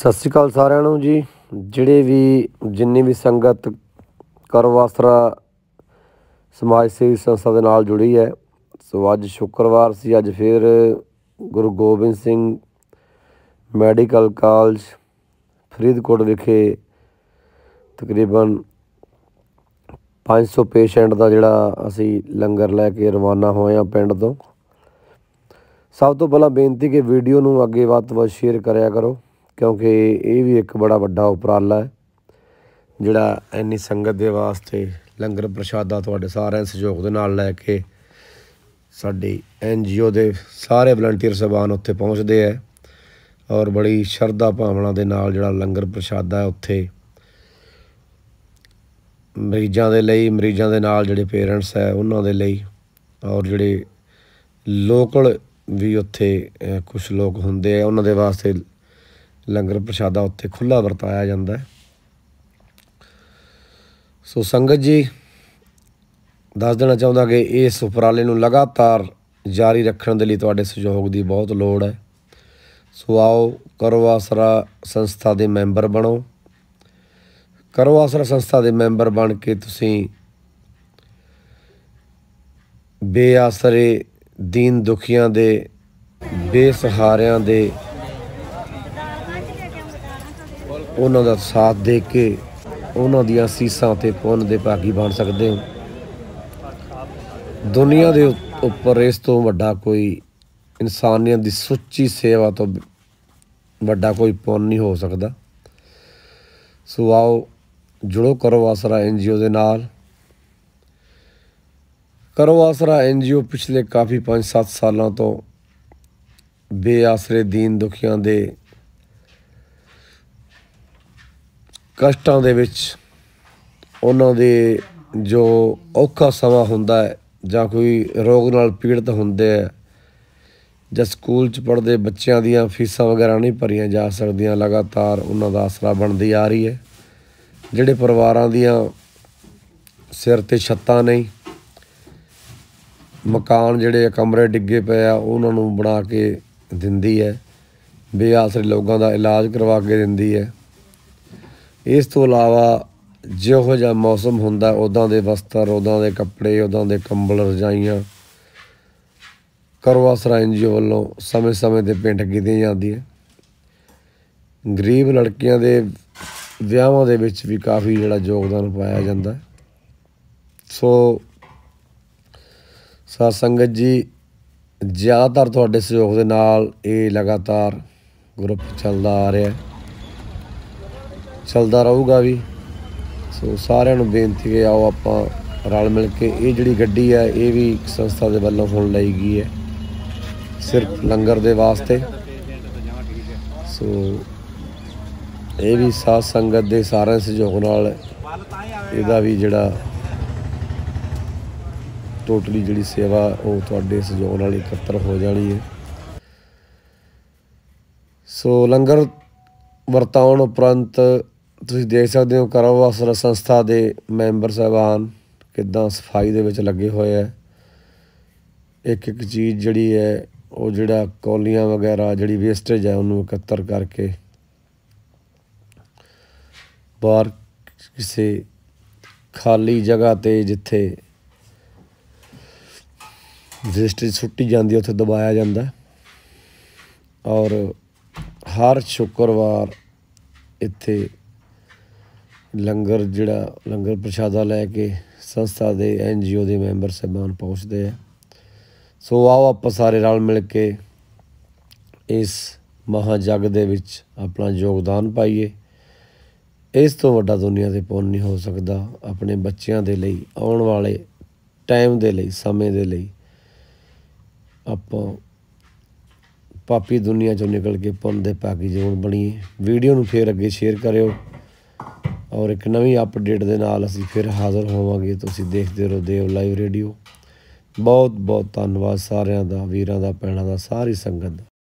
ਸਤਿ ਸ਼੍ਰੀ ਅਕਾਲ ਸਾਰਿਆਂ ਨੂੰ ਜੀ ਜਿਹੜੇ ਵੀ ਜਿੰਨੀ ਵੀ ਸੰਗਤ ਕਰਵਾਸਰਾ ਸਮਾਜ ਸੇਵੀ ਸੰਸਥਾ ਦੇ ਨਾਲ ਜੁੜੀ ਹੈ ਸੋ ਅੱਜ ਸ਼ੁੱਕਰਵਾਰ ਸੀ ਅੱਜ ਫਿਰ ਗੁਰੂ ਗੋਬਿੰਦ ਸਿੰਘ ਮੈਡੀਕਲ ਕਾਲਜ ਫਰੀਦਕੋਟ ਵਿਖੇ ਤਕਰੀਬਨ 500 ਪੇਸ਼ੈਂਟ ਦਾ ਜਿਹੜਾ ਅਸੀਂ ਲੰਗਰ ਲੈ ਕੇ ਰਵਾਨਾ ਹੋਏ ਆ ਪਿੰਡ ਤੋਂ ਸਭ ਤੋਂ ਪਹਿਲਾਂ ਬੇਨਤੀ ਕਿ ਵੀਡੀਓ ਨੂੰ ਅੱਗੇ ਵੱਧ ਤੋਂ ਵੱਧ ਸ਼ੇਅਰ ਕਰਿਆ ਕਰੋ ਕਿਉਂਕਿ ਇਹ ਵੀ ਇੱਕ ਬੜਾ ਵੱਡਾ ਉਪਰਾਲਾ ਹੈ ਜਿਹੜਾ ਐਨੀ ਸੰਗਤ ਦੇ ਵਾਸਤੇ ਲੰਗਰ ਪ੍ਰਸ਼ਾਦਾ ਤੁਹਾਡੇ ਸਾਰਿਆਂ ਸਹਿਯੋਗ ਦੇ ਨਾਲ ਲੈ ਕੇ ਸਾਡੀ ਐਨ ਜੀਓ ਦੇ ਸਾਰੇ ਵਲੰਟੀਅਰ ਸਬਾਨ ਉੱਥੇ ਪਹੁੰਚਦੇ ਆ ਔਰ ਬੜੀ ਸ਼ਰਧਾ ਭਾਵਨਾ ਦੇ ਨਾਲ ਜਿਹੜਾ ਲੰਗਰ ਪ੍ਰਸ਼ਾਦਾ ਹੈ ਉੱਥੇ ਮਰੀਜ਼ਾਂ ਦੇ ਲਈ ਮਰੀਜ਼ਾਂ ਦੇ ਨਾਲ ਜਿਹੜੇ ਪੇਰੈਂਟਸ ਹੈ ਉਹਨਾਂ ਦੇ ਲਈ ਔਰ ਜਿਹੜੇ ਲੋਕਲ ਵੀ ਉੱਥੇ ਕੁਝ ਲੋਕ ਹੁੰਦੇ ਆ ਉਹਨਾਂ ਦੇ ਵਾਸਤੇ ਲੰਗਰ ਪ੍ਰਸ਼ਾਦਾ ਉੱਥੇ ਖੁੱਲਾ ਵਰਤਾਇਆ ਜਾਂਦਾ ਹੈ ਸੋ ਸੰਗਤ ਜੀ ਦੱਸ ਦੇਣਾ ਚਾਹੁੰਦਾ ਕਿ ਇਸ ਉਪਰਾਲੇ ਨੂੰ ਲਗਾਤਾਰ ਜਾਰੀ ਰੱਖਣ ਦੇ ਲਈ ਤੁਹਾਡੇ ਸਹਿਯੋਗ ਦੀ ਬਹੁਤ ਲੋੜ ਹੈ ਸੋ ਆਓ ਕਰੋ ਆਸਰਾ ਸੰਸਥਾ ਦੇ ਮੈਂਬਰ ਬਣੋ ਕਰੋ ਆਸਰਾ ਸੰਸਥਾ ਦੇ ਮੈਂਬਰ ਬਣ ਕੇ ਤੁਸੀਂ ਬੇਆਸਰੇ ਦੀਨ ਦੁਖੀਆਂ ਦੇ ਬੇਸਹਾਰਿਆਂ ਦੇ ਉਹਨਾਂ ਦਾ ਸਾਥ ਦੇ ਕੇ ਉਹਨਾਂ ਦੀਆਂ ਸੀਸਾਂ ਤੇ ਪੁੰਨ ਦੇ ਭਾਗੀ ਬਣ ਸਕਦੇ ਹੋ ਦੁਨੀਆ ਦੇ ਉੱਪਰ ਇਸ ਤੋਂ ਵੱਡਾ ਕੋਈ ਇਨਸਾਨੀਅਤ ਦੀ ਸੁੱਚੀ ਸੇਵਾ ਤੋਂ ਵੱਡਾ ਕੋਈ ਪੁੰਨ ਨਹੀਂ ਹੋ ਸਕਦਾ ਸੋ ਆਓ ਜੁੜੋ ਕਰੋ ਆਸਰਾ ਐਨਜੀਓ ਦੇ ਨਾਲ ਕਰੋ ਆਸਰਾ ਐਨਜੀਓ ਪਿਛਲੇ ਕਾਫੀ 5-7 ਸਾਲਾਂ ਤੋਂ ਬੇਆਸਰੇ ਦੀਨ ਦੁਖੀਆਂ ਦੇ ਕਸ਼ਟਾਂ ਦੇ ਵਿੱਚ ਉਹਨਾਂ ਦੇ ਜੋ ਔਖਾ ਸਮਾਂ ਹੁੰਦਾ ਹੈ ਜਾਂ ਕੋਈ ਰੋਗ ਨਾਲ ਪੀੜਤ ਹੁੰਦੇ ਆ ਜਾਂ ਸਕੂਲ 'ਚ ਪੜ੍ਹਦੇ ਬੱਚਿਆਂ ਦੀਆਂ ਫੀਸਾਂ ਵਗੈਰਾ ਨਹੀਂ ਭਰੀਆਂ ਜਾ ਸਕਦੀਆਂ ਲਗਾਤਾਰ ਉਹਨਾਂ ਦਾ ਆਸਰਾ ਬਣਦੀ ਆ ਰਹੀ ਹੈ ਜਿਹੜੇ ਪਰਿਵਾਰਾਂ ਦੀਆਂ ਸਿਰ ਤੇ ਛੱਤਾਂ ਨਹੀਂ ਮਕਾਨ ਜਿਹੜੇ ਕਮਰੇ ਡਿੱਗੇ ਪਏ ਆ ਉਹਨਾਂ ਨੂੰ ਬਣਾ ਕੇ ਦਿੰਦੀ ਹੈ ਬੇਆਸਰੇ ਲੋਕਾਂ ਦਾ ਇਲਾਜ ਕਰਵਾ ਕੇ ਦਿੰਦੀ ਹੈ ਇਸ ਤੋਂ ਇਲਾਵਾ ਜਿਹੋ ਜਿਹਾ ਮੌਸਮ ਹੁੰਦਾ ਉਦਾਂ ਦੇ ਵਸਤਰ ਉਦਾਂ ਦੇ ਕੱਪੜੇ ਉਦਾਂ ਦੇ ਕੰਬਲ ਰਜਾਈਆਂ ਕਰਵਾਸਰਾ ਐਨਜੀਓ ਵੱਲੋਂ ਸਮੇਂ-ਸਮੇਂ ਤੇ ਪਿੰਡ ਜਾਂਦੀ ਹੈ ਗਰੀਬ ਲੜਕੀਆਂ ਦੇ ਵਿਆਹਾਂ ਦੇ ਵਿੱਚ ਵੀ ਕਾਫੀ ਜਿਹੜਾ ਯੋਗਦਾਨ ਪਾਇਆ ਜਾਂਦਾ ਸੋ ਸਾਧ ਸੰਗਤ ਜੀ ਜ਼ਿਆਦਾਤਰ ਤੁਹਾਡੇ ਸਹਿਯੋਗ ਦੇ ਨਾਲ ਇਹ ਲਗਾਤਾਰ ਗਰੁੱਪ ਚੱਲਦਾ ਆ ਰਿਹਾ ਹੈ ਚੱਲਦਾ ਰਹੂਗਾ ਵੀ ਸੋ ਸਾਰਿਆਂ ਨੂੰ ਬੇਨਤੀ ਹੈ ਆਓ ਆਪਾਂ ਰਲ ਮਿਲ ਕੇ ਇਹ ਜਿਹੜੀ ਗੱਡੀ ਹੈ ਇਹ ਵੀ ਇੱਕ ਸੰਸਥਾ ਦੇ ਵੱਲੋਂ ਹੁਣ ਲਈ ਗਈ ਹੈ ਸਿਰਫ ਲੰਗਰ ਦੇ ਵਾਸਤੇ ਸੋ ਇਹ ਵੀ ਸਾਧ ਸੰਗਤ ਦੇ ਸਾਰੇ ਸਹਿਯੋਗ ਨਾਲ ਇਹਦਾ ਵੀ ਜਿਹੜਾ ਟੋਟਲੀ ਜਿਹੜੀ ਸੇਵਾ ਉਹ ਤੁਹਾਡੇ ਸਹਿਯੋਗ ਨਾਲ ਇਕੱਤਰ ਹੋ ਜਾਣੀ ਹੈ ਸੋ ਲੰਗਰ ਵਰਤਾਉਣ ਉਪਰੰਤ ਤੁਸੀਂ ਦੇਖ ਸਕਦੇ ਹੋ ਕਾਰੋਬਾਰ ਸੰਸਥਾ ਦੇ ਮੈਂਬਰ ਸਹਿਬਾਨ ਕਿਦਾਂ ਸਫਾਈ ਦੇ ਵਿੱਚ ਲੱਗੇ ਹੋਏ ਐ ਇੱਕ ਇੱਕ ਚੀਜ਼ ਜਿਹੜੀ ਹੈ ਉਹ ਜਿਹੜਾ ਕੌਲੀਆਂ ਵਗੈਰਾ ਜਿਹੜੀ ਵੇਸਟੇਜ ਹੈ ਉਹਨੂੰ ਇਕੱਤਰ ਕਰਕੇ ਬਾਹਰ ਕਿਸੇ ਖਾਲੀ ਜਗ੍ਹਾ ਤੇ ਜਿੱਥੇ ਵੇਸਟੇਜ ਛੁੱਟੀ ਜਾਂਦੀ ਉੱਥੇ ਦਬਾਇਆ ਜਾਂਦਾ ਔਰ ਹਰ ਸ਼ੁੱਕਰਵਾਰ ਇੱਥੇ ਲੰਗਰ ਜਿਹੜਾ ਲੰਗਰ ਪ੍ਰਸ਼ਾਦਾ ਲੈ ਕੇ ਸੰਸਥਾ ਦੇ ਐਨ ਜੀਓ ਦੇ ਮੈਂਬਰ ਸਭਾਂ ਪਹੁੰਚਦੇ ਆ ਸੋ ਆਓ ਆਪਾਂ ਸਾਰੇ ਰਲ ਮਿਲ ਕੇ ਇਸ ਮਹਾਜਗ ਦੇ ਵਿੱਚ ਆਪਣਾ ਯੋਗਦਾਨ ਪਾਈਏ ਇਸ ਤੋਂ ਵੱਡਾ ਦੁਨੀਆ ਤੇ ਪੁੰਨ ਨਹੀਂ ਹੋ ਸਕਦਾ ਆਪਣੇ ਬੱਚਿਆਂ ਦੇ ਲਈ ਆਉਣ ਵਾਲੇ ਟਾਈਮ ਦੇ ਲਈ ਸਮੇਂ ਦੇ ਲਈ ਆਪਾਂ ਪਾਪੀ ਦੁਨੀਆ ਚੋਂ ਨਿਕਲ ਕੇ ਪੁੰਨ ਦੇ ਪਾਕੀ ਜੀਵਨ ਬਣੀਏ ਵੀਡੀਓ ਨੂੰ ਫੇਰ ਅੱਗੇ ਸ਼ੇਅਰ ਕਰਿਓ ਔਰ ਇੱਕ ਨਵੀਂ ਅਪਡੇਟ ਦੇ ਨਾਲ ਅਸੀਂ ਫਿਰ ਹਾਜ਼ਰ ਹੋਵਾਂਗੇ ਤੁਸੀਂ ਦੇਖਦੇ ਰਹੋ ਦੇਵ ਲਾਈਵ ਰੇਡੀਓ ਬਹੁਤ ਬਹੁਤ ਧੰਨਵਾਦ ਸਾਰਿਆਂ ਦਾ ਵੀਰਾਂ ਦਾ ਪੈਣਾ ਦਾ ਸਾਰੀ ਸੰਗਤ ਦਾ